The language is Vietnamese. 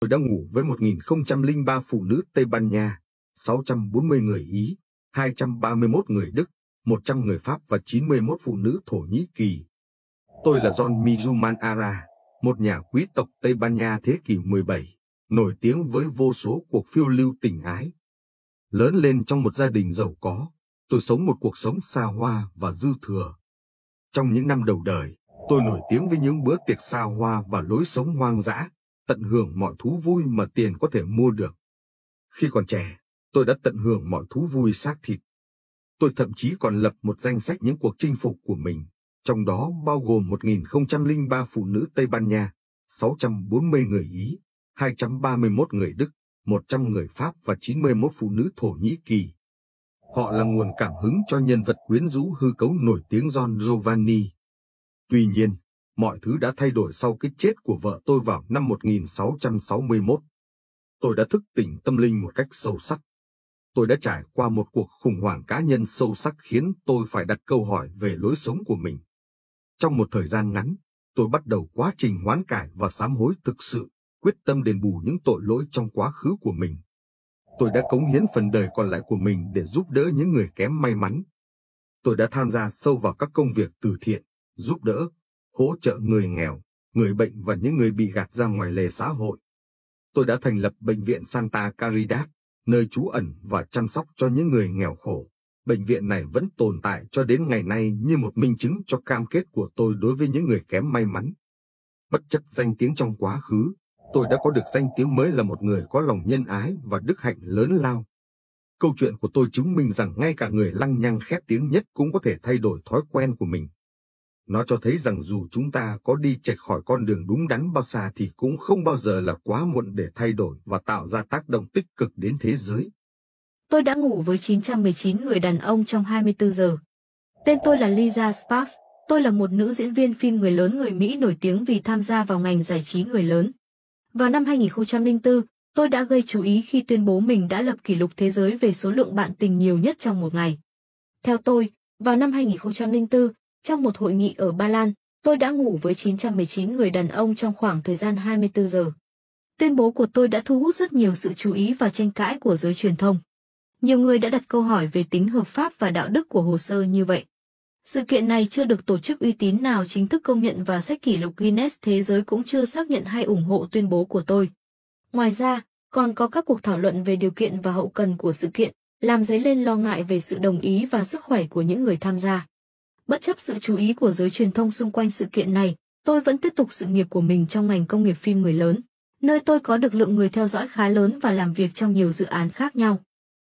Tôi đã ngủ với 1.003 phụ nữ Tây Ban Nha, 640 người Ý, 231 người Đức, 100 người Pháp và 91 phụ nữ Thổ Nhĩ Kỳ. Tôi là John Mizuman Ara, một nhà quý tộc Tây Ban Nha thế kỷ 17, nổi tiếng với vô số cuộc phiêu lưu tình ái. Lớn lên trong một gia đình giàu có, tôi sống một cuộc sống xa hoa và dư thừa. Trong những năm đầu đời, tôi nổi tiếng với những bữa tiệc xa hoa và lối sống hoang dã, tận hưởng mọi thú vui mà tiền có thể mua được. Khi còn trẻ, tôi đã tận hưởng mọi thú vui xác thịt. Tôi thậm chí còn lập một danh sách những cuộc chinh phục của mình, trong đó bao gồm 1.003 phụ nữ Tây Ban Nha, 640 người Ý, 231 người Đức, 100 người Pháp và 91 phụ nữ Thổ Nhĩ Kỳ. Họ là nguồn cảm hứng cho nhân vật quyến rũ hư cấu nổi tiếng John Giovanni. Tuy nhiên, mọi thứ đã thay đổi sau cái chết của vợ tôi vào năm 1661. Tôi đã thức tỉnh tâm linh một cách sâu sắc. Tôi đã trải qua một cuộc khủng hoảng cá nhân sâu sắc khiến tôi phải đặt câu hỏi về lối sống của mình. Trong một thời gian ngắn, tôi bắt đầu quá trình hoán cải và sám hối thực sự, quyết tâm đền bù những tội lỗi trong quá khứ của mình. Tôi đã cống hiến phần đời còn lại của mình để giúp đỡ những người kém may mắn. Tôi đã tham gia sâu vào các công việc từ thiện, giúp đỡ hỗ trợ người nghèo, người bệnh và những người bị gạt ra ngoài lề xã hội. Tôi đã thành lập Bệnh viện Santa Caridad, nơi trú ẩn và chăm sóc cho những người nghèo khổ. Bệnh viện này vẫn tồn tại cho đến ngày nay như một minh chứng cho cam kết của tôi đối với những người kém may mắn. Bất chấp danh tiếng trong quá khứ, tôi đã có được danh tiếng mới là một người có lòng nhân ái và đức hạnh lớn lao. Câu chuyện của tôi chứng minh rằng ngay cả người lăng nhăng khét tiếng nhất cũng có thể thay đổi thói quen của mình. Nó cho thấy rằng dù chúng ta có đi chệch khỏi con đường đúng đắn bao xa thì cũng không bao giờ là quá muộn để thay đổi và tạo ra tác động tích cực đến thế giới. Tôi đã ngủ với 919 người đàn ông trong 24 giờ. Tên tôi là Lisa Sparks, tôi là một nữ diễn viên phim người lớn người Mỹ nổi tiếng vì tham gia vào ngành giải trí người lớn. Vào năm 2004, tôi đã gây chú ý khi tuyên bố mình đã lập kỷ lục thế giới về số lượng bạn tình nhiều nhất trong một ngày. Theo tôi, vào năm 2004, trong một hội nghị ở Ba Lan, tôi đã ngủ với 919 người đàn ông trong khoảng thời gian 24 giờ. Tuyên bố của tôi đã thu hút rất nhiều sự chú ý và tranh cãi của giới truyền thông. Nhiều người đã đặt câu hỏi về tính hợp pháp và đạo đức của hồ sơ như vậy. Sự kiện này chưa được tổ chức uy tín nào chính thức công nhận và sách kỷ lục Guinness thế giới cũng chưa xác nhận hay ủng hộ tuyên bố của tôi. Ngoài ra, còn có các cuộc thảo luận về điều kiện và hậu cần của sự kiện, làm dấy lên lo ngại về sự đồng ý và sức khỏe của những người tham gia. Bất chấp sự chú ý của giới truyền thông xung quanh sự kiện này, tôi vẫn tiếp tục sự nghiệp của mình trong ngành công nghiệp phim người lớn, nơi tôi có được lượng người theo dõi khá lớn và làm việc trong nhiều dự án khác nhau.